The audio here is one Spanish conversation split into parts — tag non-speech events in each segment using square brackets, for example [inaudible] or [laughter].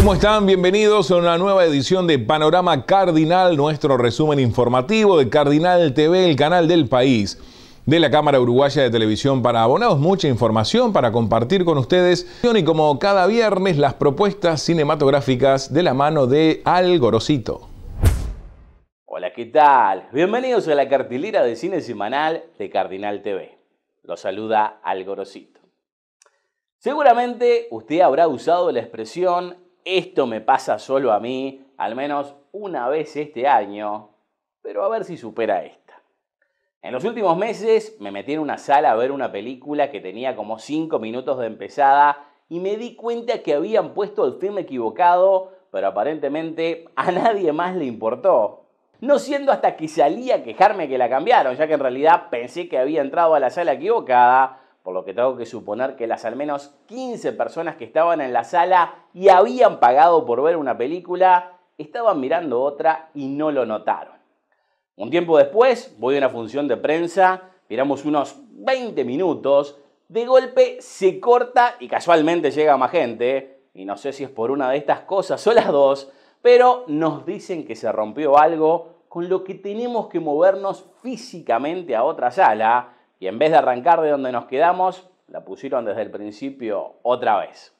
¿Cómo están? Bienvenidos a una nueva edición de Panorama Cardinal, nuestro resumen informativo de Cardinal TV, el canal del país de la Cámara Uruguaya de Televisión para abonados. Mucha información para compartir con ustedes. Y como cada viernes, las propuestas cinematográficas de la mano de Al Gorosito. Hola, ¿qué tal? Bienvenidos a la cartilera de cine semanal de Cardinal TV. Los saluda Al Gorosito. Seguramente usted habrá usado la expresión esto me pasa solo a mí, al menos una vez este año, pero a ver si supera esta. En los últimos meses me metí en una sala a ver una película que tenía como 5 minutos de empezada y me di cuenta que habían puesto el film equivocado, pero aparentemente a nadie más le importó. No siendo hasta que salí a quejarme que la cambiaron, ya que en realidad pensé que había entrado a la sala equivocada, por lo que tengo que suponer que las al menos 15 personas que estaban en la sala y habían pagado por ver una película, estaban mirando otra y no lo notaron. Un tiempo después, voy a una función de prensa, miramos unos 20 minutos, de golpe se corta y casualmente llega más gente, y no sé si es por una de estas cosas o las dos, pero nos dicen que se rompió algo con lo que tenemos que movernos físicamente a otra sala, y en vez de arrancar de donde nos quedamos, la pusieron desde el principio otra vez.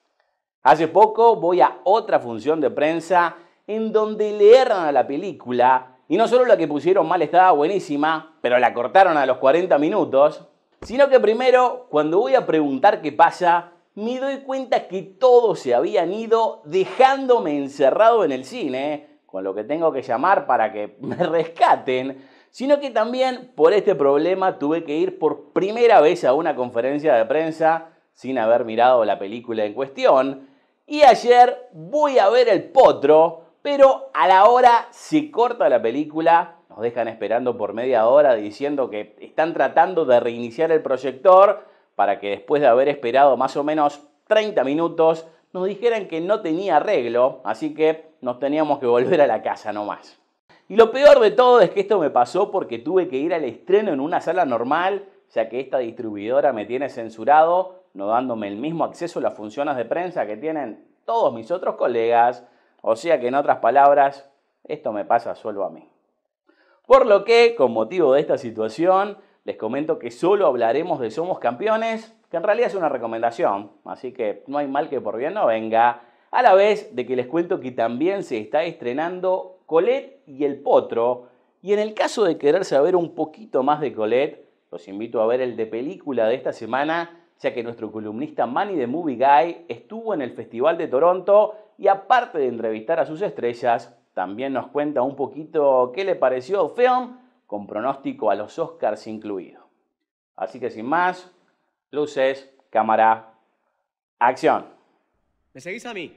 Hace poco voy a otra función de prensa en donde le a la película y no solo la que pusieron mal estaba buenísima, pero la cortaron a los 40 minutos, sino que primero, cuando voy a preguntar qué pasa, me doy cuenta que todos se habían ido dejándome encerrado en el cine, con lo que tengo que llamar para que [laughs] me rescaten sino que también por este problema tuve que ir por primera vez a una conferencia de prensa sin haber mirado la película en cuestión. Y ayer voy a ver el potro, pero a la hora se corta la película, nos dejan esperando por media hora diciendo que están tratando de reiniciar el proyector para que después de haber esperado más o menos 30 minutos nos dijeran que no tenía arreglo, así que nos teníamos que volver a la casa nomás. Y lo peor de todo es que esto me pasó porque tuve que ir al estreno en una sala normal, ya que esta distribuidora me tiene censurado, no dándome el mismo acceso a las funciones de prensa que tienen todos mis otros colegas. O sea que en otras palabras, esto me pasa solo a mí. Por lo que, con motivo de esta situación, les comento que solo hablaremos de Somos Campeones, que en realidad es una recomendación, así que no hay mal que por bien no venga. A la vez de que les cuento que también se está estrenando Colette y el Potro. Y en el caso de querer saber un poquito más de Colette, los invito a ver el de película de esta semana, ya que nuestro columnista Manny de Movie Guy estuvo en el Festival de Toronto y aparte de entrevistar a sus estrellas, también nos cuenta un poquito qué le pareció el film, con pronóstico a los Oscars incluido. Así que sin más, luces, cámara, acción. ¿Me seguís a mí?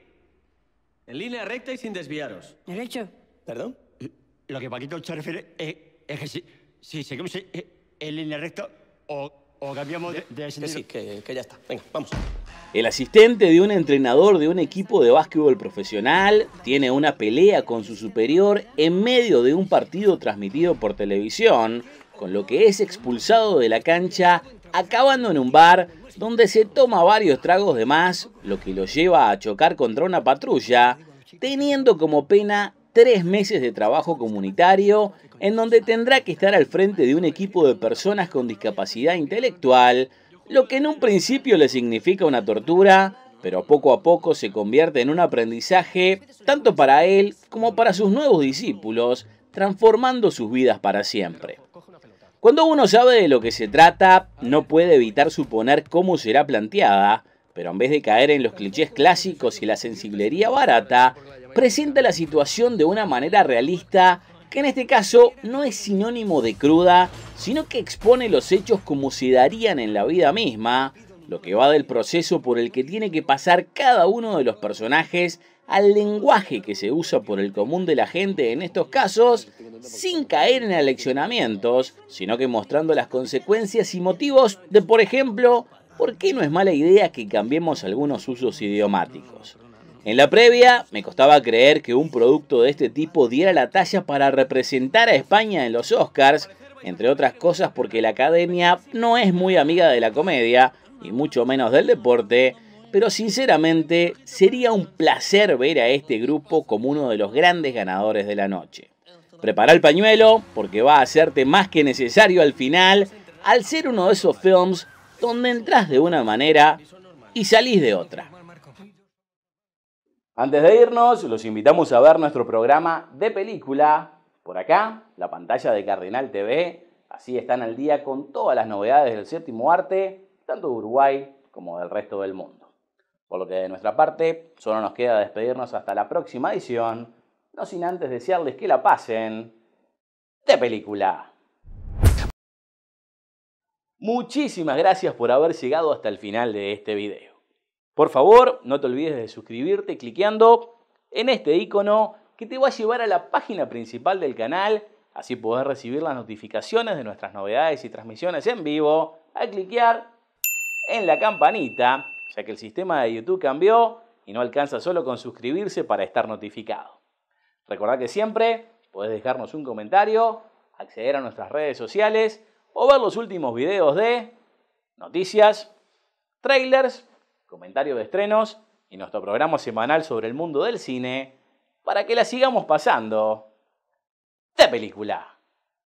En línea recta y sin desviaros. Derecho. ¿Perdón? Lo que Paquito se refiere es, que si, en eh, o, cambiamos de, sí, que ya está. Venga, vamos. El asistente de un entrenador de un equipo de básquetbol profesional tiene una pelea con su superior en medio de un partido transmitido por televisión, con lo que es expulsado de la cancha, acabando en un bar donde se toma varios tragos de más, lo que lo lleva a chocar contra una patrulla, teniendo como pena tres meses de trabajo comunitario en donde tendrá que estar al frente de un equipo de personas con discapacidad intelectual, lo que en un principio le significa una tortura, pero poco a poco se convierte en un aprendizaje tanto para él como para sus nuevos discípulos, transformando sus vidas para siempre. Cuando uno sabe de lo que se trata, no puede evitar suponer cómo será planteada, pero en vez de caer en los clichés clásicos y la sensiblería barata, presenta la situación de una manera realista que en este caso no es sinónimo de cruda, sino que expone los hechos como se darían en la vida misma, lo que va del proceso por el que tiene que pasar cada uno de los personajes al lenguaje que se usa por el común de la gente en estos casos, sin caer en aleccionamientos, sino que mostrando las consecuencias y motivos de, por ejemplo, ¿por qué no es mala idea que cambiemos algunos usos idiomáticos? En la previa, me costaba creer que un producto de este tipo diera la talla para representar a España en los Oscars, entre otras cosas porque la academia no es muy amiga de la comedia, y mucho menos del deporte, pero sinceramente sería un placer ver a este grupo como uno de los grandes ganadores de la noche. Prepara el pañuelo porque va a hacerte más que necesario al final al ser uno de esos films donde entras de una manera y salís de otra. Antes de irnos, los invitamos a ver nuestro programa de película por acá, la pantalla de Cardinal TV. Así están al día con todas las novedades del séptimo arte, tanto de Uruguay como del resto del mundo. Por lo que de nuestra parte, solo nos queda despedirnos hasta la próxima edición, no sin antes desearles que la pasen de película. Muchísimas gracias por haber llegado hasta el final de este video. Por favor, no te olvides de suscribirte cliqueando en este icono que te va a llevar a la página principal del canal, así podés recibir las notificaciones de nuestras novedades y transmisiones en vivo al cliquear en la campanita, ya que el sistema de YouTube cambió y no alcanza solo con suscribirse para estar notificado. Recordad que siempre podés dejarnos un comentario, acceder a nuestras redes sociales, o ver los últimos videos de noticias, trailers, comentarios de estrenos y nuestro programa semanal sobre el mundo del cine para que la sigamos pasando de película.